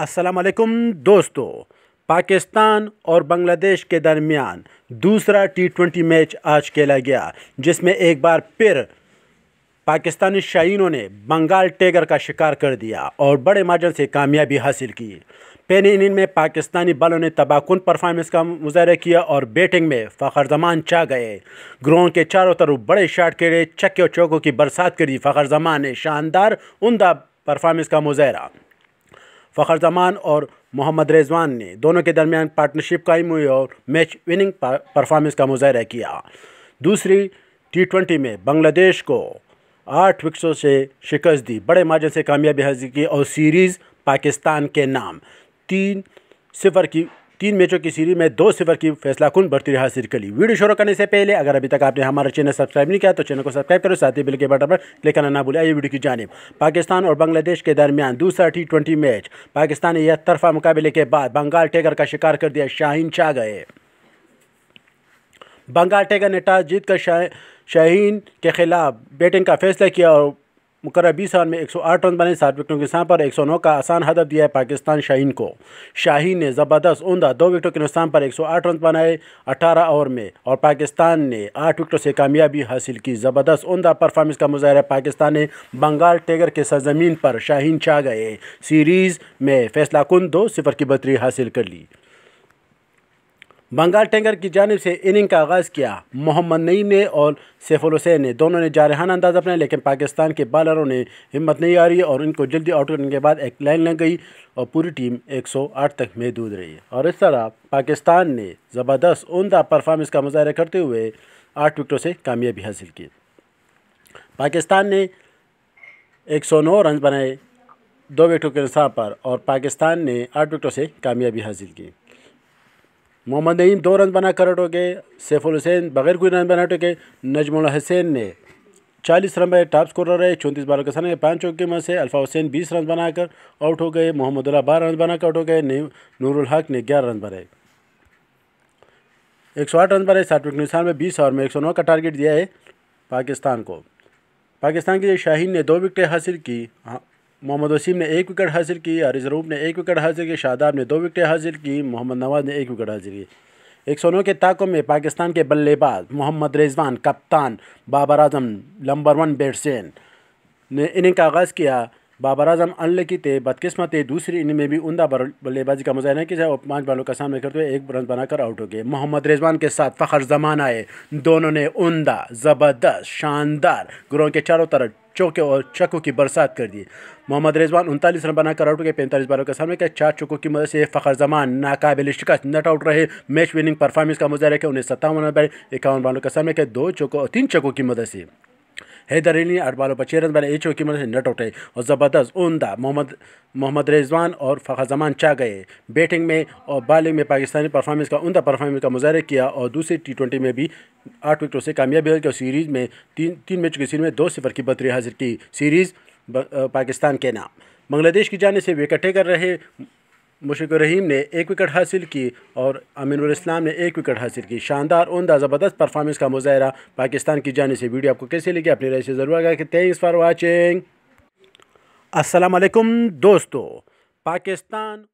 असलकम दोस्तों पाकिस्तान और बांग्लादेश के दरमियान दूसरा टी ट्वेंटी मैच आज खेला गया जिसमें एक बार फिर पाकिस्तानी शाइनों ने बंगाल टेगर का शिकार कर दिया और बड़े मार्जन से कामयाबी हासिल की पेन इनिंग में पाकिस्तानी बलों ने तबाहकुन परफॉर्मेंस का मुजाहरा किया और बैटिंग में फ़खर जमान छा गए ग्रोन के चारों तरफ बड़े शॉट खेले चक्के और चौकों की बरसात करी फ़खर जमान ने शानदार उमदा परफॉर्मेंस का मुजाहरा फ़खर जमान और मोहम्मद रेजवान ने दोनों के दरमियान पार्टनरशिप कायम हुई और मैच विनिंग परफॉर्मेंस का मुजाहरा किया दूसरी टी ट्वेंटी में बांग्लादेश को आठ विकटों से शिकस्त दी बड़े माजन से कामयाबी हासिल की और सीरीज़ पाकिस्तान के नाम तीन सिफर की तीन मैचों की सीरीज में दो सिफर की फैसला खुन बढ़ती रहा सिर कली वीडियो शुरू करने से पहले अगर अभी तक आपने हमारा चैनल सब्सक्राइब नहीं किया तो चैनल को सब्सक्राइब करो साथ ही बिल के बटन पर क्लिक करना ना भूलें आइए वीडियो की जानब पाकिस्तान और बांग्लादेश के दरमियान दूसरा टी ट्वेंटी मैच पाकिस्तान ने यह तरफा मुकाबले के बाद बंगाल टेगर का शिकार कर दिया शाहीन शाह गए बंगाल टेगर ने टॉस जीतकर शाहीन के खिलाफ बैटिंग का फैसला किया और मुकर बीस ओवर में 108 रन बने सात विकेटों के नुकसान पर 109 का आसान हदफ दिया है पाकिस्तान शाहीन को शाहीन ने ज़बरदस्त उमदा दो विकेटों के नुकसान पर 108 रन बनाए 18 ओवर में और पाकिस्तान ने आठ विकेटों से कामयाबी हासिल की ज़बरदस्त उमदा परफॉर्मेंस का मुजाहरा पाकिस्तान ने बंगाल टेगर के सरजमीन पर शाहीन छा गए सीरीज़ में फैसला कुन दो सिफर की बतरी हासिल कर ली बंगाल टेंगर की जानब से इनिंग का आगाज़ किया मोहम्मद नईम ने और सैफुल हुसैन ने दोनों ने जारहाना अंदाज अपनाया लेकिन पाकिस्तान के बॉलरों ने हिम्मत नहीं हारी और इनको जल्दी आउट करने के बाद एक लाइन लग गई और पूरी टीम 108 तक महदूद रही और इस तरह पाकिस्तान ने ज़बरदस्त उमदा परफार्मेंस का मुजाहरा करते हुए आठ विकटों से कामयाबी हासिल की पाकिस्तान ने एक रन बनाए दो विकटों के निशान पर और पाकिस्तान ने आठ विकटों से कामयाबी हासिल की मोहम्मद नईम दो रन बना कर आउट हो गए सैफुल हुसैन बगैर कोई रन बना आउट गए नजमुल हसैन ने चालीस रन बने टॉप स्कोरर रहे चौंतीस बारह के सने पाँच चौके में से अल्फा हुसैन बीस रन बनाकर आउट हो गए उल्ला बारह रन बनाकर आउट हो गए नूरुल हक ने ग्यारह रन बनाए एक सौ आठ रन बनाए साठ विकेट में बीस ओवर में एक सौ नौ का टारगेट दिया है पाकिस्तान को पाकिस्तान के शाहीन ने दो विकटें हासिल की हाँ, मोहम्मद वसीम ने एक विकेट हासिल की हरिज रूप ने एक विकेट हासिल की शादाब ने दो विकेट हासिल की मोहम्मद नवाज़ ने एक विकेट हासिल की एक सौ नौ के ताकों में पाकिस्तान के बल्लेबाज मोहम्मद रिजवान कप्तान Babar Azam number one batsman ने इनिंग का आगाज़ किया बाबर आजम अनलकी थे बदकिस्मत दूसरी इनिंग में भी उमदा बल्लेबाजी का मुजाहरा किया और पाँच बालों का सामना करते हुए एक रन बनाकर आउट हो गए मोहम्मद रिजवान के साथ फ़खर जमान आए दोनों ने उमदा ज़बरदस्त शानदार ग्रोह के चारों तरफ चौके और चकों की बरसात कर दी मोहम्मद रेजवान उनतालीस रन बनाकर आउट के पैंतालीस बारों के सामने के चार चौकों की मदद से फखर जमान नाकाबिल शिकस्त नट आउट रहे मैच विनिंग परफॉर्मेंस का मुजाह रखे उन्हें सत्तावन रन पर इक्यावन बालों के सामने के दो चौकों तीन चौकों की मदद से हैदर अली अरबालो आठ बालों पर ओ एच की मदद से नट उठे और ज़बरदस्त उमदा मोहम्मद मोहम्मद रिजवान और फ़खर जमान चाह गए बैटिंग में और बॉलिंग में पाकिस्तानी परफॉर्मेंस का उमदा परफॉर्मेंस का मुजाहरा किया और दूसरी टी ट्वेंटी में भी आठ विकेटों से कामयाबी हुई और सीरीज़ में तीन तीन मैच की सीरीज में दो सिफर की बदरी हाजिर की सीरीज़ पाकिस्तान के नाम बांग्लादेश की जाने से वे इकट्ठे कर रहे मुशिक रहीम ने एक विकेट हासिल की और अमीन इस्लाम ने एक विकेट हासिल की शानदार उमदा ज़बरदस्त परफॉर्मेंस का मुजाहरा पाकिस्तान की जाने से वीडियो आपको कैसे लगी अपनी राय से ज़रूर आगा कि थैंक्स फॉर वॉचिंग असलकुम दोस्तों पाकिस्तान